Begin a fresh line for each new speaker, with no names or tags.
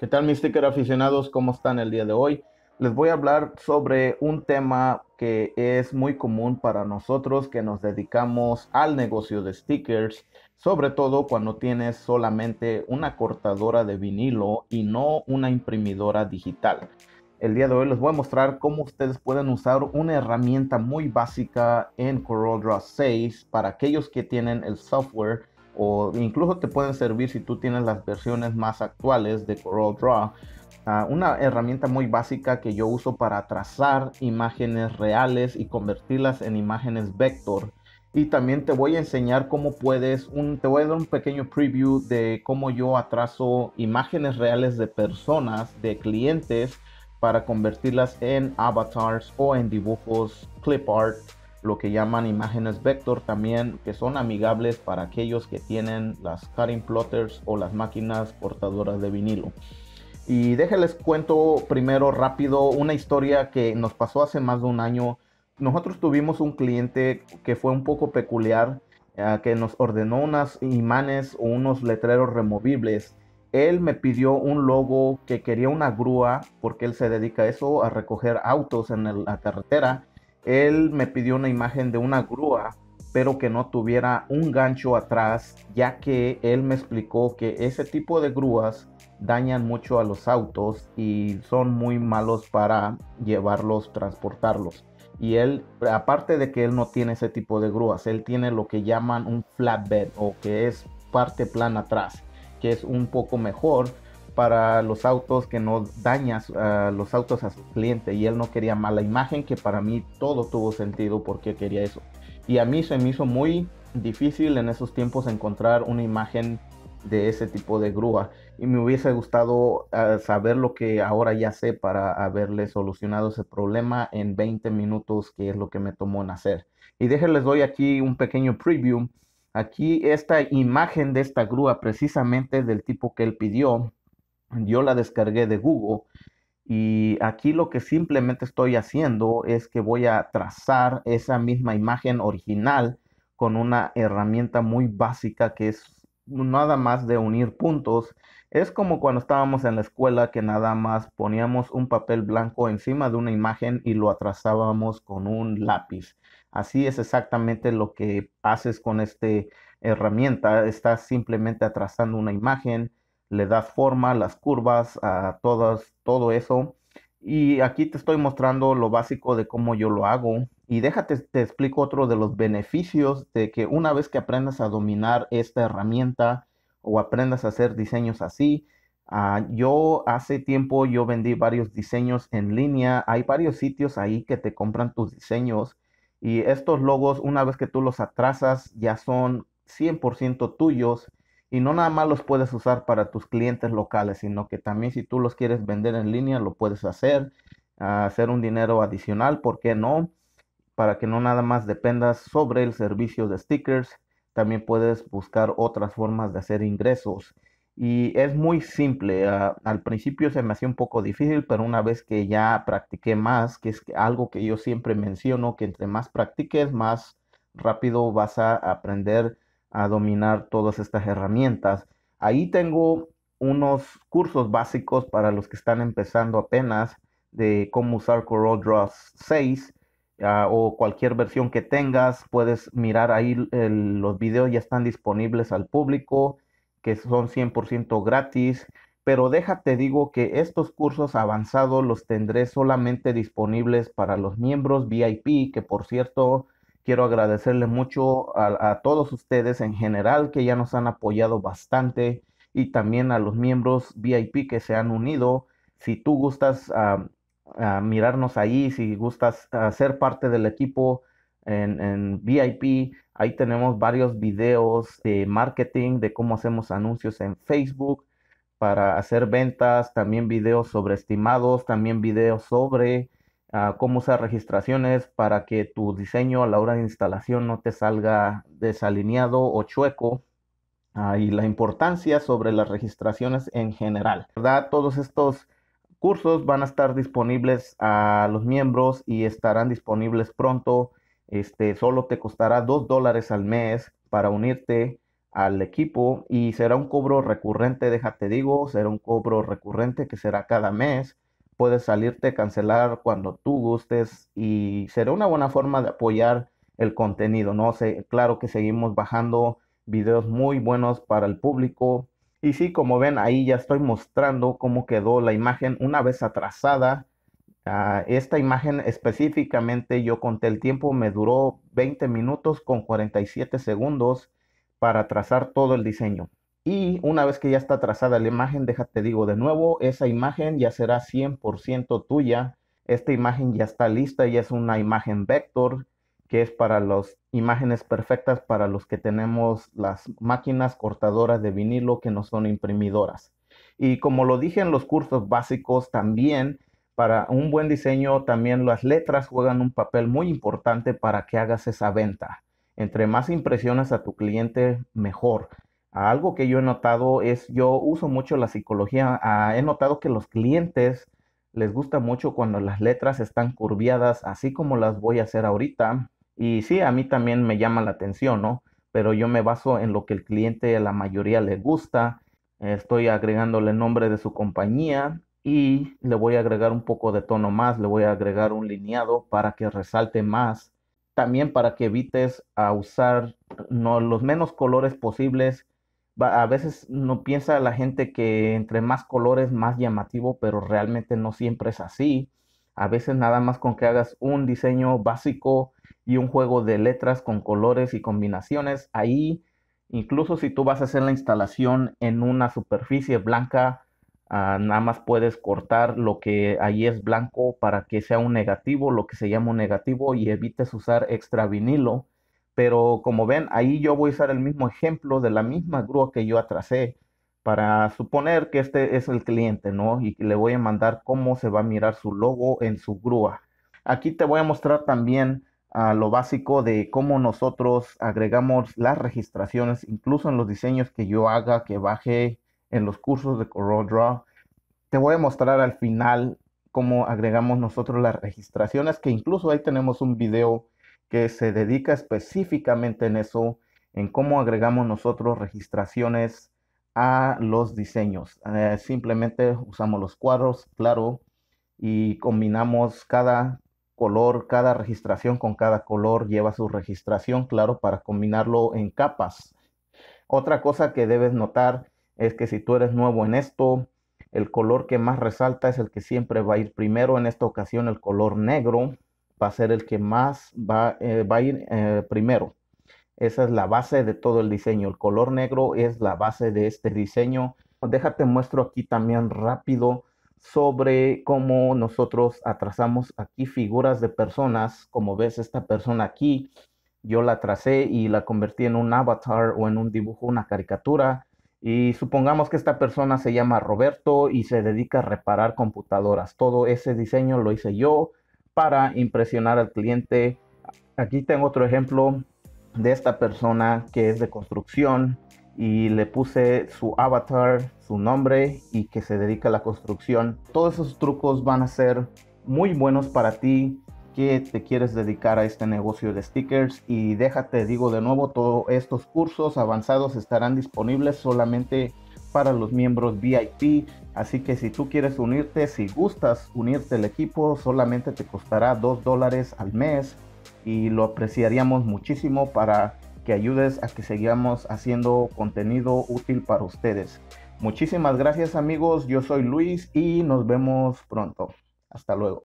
¿Qué tal mis sticker aficionados? ¿Cómo están el día de hoy? Les voy a hablar sobre un tema que es muy común para nosotros que nos dedicamos al negocio de stickers, sobre todo cuando tienes solamente una cortadora de vinilo y no una imprimidora digital. El día de hoy les voy a mostrar cómo ustedes pueden usar una herramienta muy básica en CorelDRAW 6 para aquellos que tienen el software o incluso te pueden servir si tú tienes las versiones más actuales de CorelDRAW. Ah, una herramienta muy básica que yo uso para trazar imágenes reales y convertirlas en imágenes vector. Y también te voy a enseñar cómo puedes, un, te voy a dar un pequeño preview de cómo yo atraso imágenes reales de personas, de clientes, para convertirlas en avatars o en dibujos clip art lo que llaman imágenes vector también, que son amigables para aquellos que tienen las cutting plotters o las máquinas portadoras de vinilo. Y déjenles cuento primero rápido una historia que nos pasó hace más de un año. Nosotros tuvimos un cliente que fue un poco peculiar, eh, que nos ordenó unas imanes o unos letreros removibles. Él me pidió un logo que quería una grúa, porque él se dedica a eso, a recoger autos en la carretera él me pidió una imagen de una grúa, pero que no tuviera un gancho atrás, ya que él me explicó que ese tipo de grúas dañan mucho a los autos y son muy malos para llevarlos, transportarlos. Y él, aparte de que él no tiene ese tipo de grúas, él tiene lo que llaman un flatbed o que es parte plana atrás, que es un poco mejor para los autos, que no dañas los autos a su cliente. Y él no quería mala imagen, que para mí todo tuvo sentido porque quería eso. Y a mí se me hizo muy difícil en esos tiempos encontrar una imagen de ese tipo de grúa. Y me hubiese gustado ah, saber lo que ahora ya sé para haberle solucionado ese problema en 20 minutos, que es lo que me tomó en hacer. Y déjenles doy aquí un pequeño preview. Aquí esta imagen de esta grúa, precisamente del tipo que él pidió, yo la descargué de Google y aquí lo que simplemente estoy haciendo es que voy a trazar esa misma imagen original con una herramienta muy básica que es nada más de unir puntos. Es como cuando estábamos en la escuela que nada más poníamos un papel blanco encima de una imagen y lo atrasábamos con un lápiz. Así es exactamente lo que haces con esta herramienta. Estás simplemente atrasando una imagen le das forma, las curvas, a todas, todo eso. Y aquí te estoy mostrando lo básico de cómo yo lo hago. Y déjate, te explico otro de los beneficios de que una vez que aprendas a dominar esta herramienta o aprendas a hacer diseños así, ah, yo hace tiempo yo vendí varios diseños en línea. Hay varios sitios ahí que te compran tus diseños y estos logos, una vez que tú los atrasas, ya son 100% tuyos y no nada más los puedes usar para tus clientes locales, sino que también si tú los quieres vender en línea, lo puedes hacer, hacer un dinero adicional, ¿por qué no? Para que no nada más dependas sobre el servicio de stickers, también puedes buscar otras formas de hacer ingresos. Y es muy simple. Ah, al principio se me hacía un poco difícil, pero una vez que ya practiqué más, que es algo que yo siempre menciono, que entre más practiques, más rápido vas a aprender a dominar todas estas herramientas. Ahí tengo unos cursos básicos para los que están empezando apenas de cómo usar CorelDRAW 6 ah, o cualquier versión que tengas. Puedes mirar ahí los videos, ya están disponibles al público, que son 100% gratis. Pero déjate digo que estos cursos avanzados los tendré solamente disponibles para los miembros VIP, que por cierto, Quiero agradecerle mucho a, todos ustedes en general que ya nos han apoyado bastante y también a los miembros VIP que se han unido. Si tú gustas ah, ah, mirarnos ahí, si gustas ah, ser parte del equipo en, en, VIP, ahí tenemos varios videos de marketing, de cómo hacemos anuncios en Facebook para hacer ventas, también videos sobre estimados, también videos sobre cómo usar registraciones para que tu diseño a la hora de instalación no te salga desalineado o chueco. Ah, y la importancia sobre las registraciones en general. ¿verdad? Todos estos cursos van a estar disponibles a los miembros y estarán disponibles pronto. Este solo te costará dos dólares al mes para unirte al equipo y será un cobro recurrente, déjate digo, será un cobro recurrente que será cada mes puedes salirte, cancelar cuando tú gustes y será una buena forma de apoyar el contenido, ¿no? sé claro que seguimos bajando videos muy buenos para el público. Y sí, como ven, ahí ya estoy mostrando cómo quedó la imagen una vez atrasada. Ah, esta imagen específicamente, yo conté el tiempo, me duró 20 minutos con 47 segundos para trazar todo el diseño. Y una vez que ya está trazada la imagen, déjate digo de nuevo, esa imagen ya será 100% tuya. Esta imagen ya está lista y es una imagen vector que es para las imágenes perfectas para los que tenemos las máquinas cortadoras de vinilo que no son imprimidoras. Y como lo dije en los cursos básicos también, para un buen diseño también las letras juegan un papel muy importante para que hagas esa venta. Entre más impresiones a tu cliente, mejor. Algo que yo he notado es, yo uso mucho la psicología, ah, he notado que los clientes les gusta mucho cuando las letras están curviadas, así como las voy a hacer ahorita. Y sí, a mí también me llama la atención, ¿no? Pero yo me baso en lo que el cliente a la mayoría le gusta. Estoy agregándole el nombre de su compañía y le voy a agregar un poco de tono más, le voy a agregar un lineado para que resalte más. También para que evites a usar los menos colores posibles a veces no piensa la gente que entre más colores más llamativo, pero realmente no siempre es así. A veces nada más con que hagas un diseño básico y un juego de letras con colores y combinaciones, ahí incluso si tú vas a hacer la instalación en una superficie blanca, ah, nada más puedes cortar lo que ahí es blanco para que sea un negativo, lo que se llama un negativo y evites usar extra vinilo pero como ven, ahí yo voy a usar el mismo ejemplo de la misma grúa que yo atrasé para suponer que este es el cliente, ¿no? Y le voy a mandar cómo se va a mirar su logo en su grúa. Aquí te voy a mostrar también ah, lo básico de cómo nosotros agregamos las registraciones, incluso en los diseños que yo haga, que baje en los cursos de CorelDRAW. Te voy a mostrar al final cómo agregamos nosotros las registraciones, que incluso ahí tenemos un video que se dedica específicamente en eso, en cómo agregamos nosotros registraciones a los diseños. Eh, simplemente usamos los cuadros, claro, y combinamos cada color, cada registración con cada color, lleva su registración, claro, para combinarlo en capas. Otra cosa que debes notar es que si tú eres nuevo en esto, el color que más resalta es el que siempre va a ir primero, en esta ocasión el color negro, va a ser el que más va, eh, va a ir eh, primero. Esa es la base de todo el diseño. El color negro es la base de este diseño. Déjate muestro aquí también rápido sobre cómo nosotros atrasamos aquí figuras de personas. Como ves esta persona aquí, yo la tracé y la convertí en un avatar o en un dibujo, una caricatura. Y supongamos que esta persona se llama Roberto y se dedica a reparar computadoras. Todo ese diseño lo hice yo para impresionar al cliente. Aquí tengo otro ejemplo de esta persona que es de construcción y le puse su avatar, su nombre y que se dedica a la construcción. Todos esos trucos van a ser muy buenos para ti que te quieres dedicar a este negocio de stickers y déjate digo de nuevo todos estos cursos avanzados estarán disponibles solamente para los miembros VIP. Así que si tú quieres unirte, si gustas unirte al equipo, solamente te costará 2 dólares al mes y lo apreciaríamos muchísimo para que ayudes a que sigamos haciendo contenido útil para ustedes. Muchísimas gracias amigos, yo soy Luis y nos vemos pronto. Hasta luego.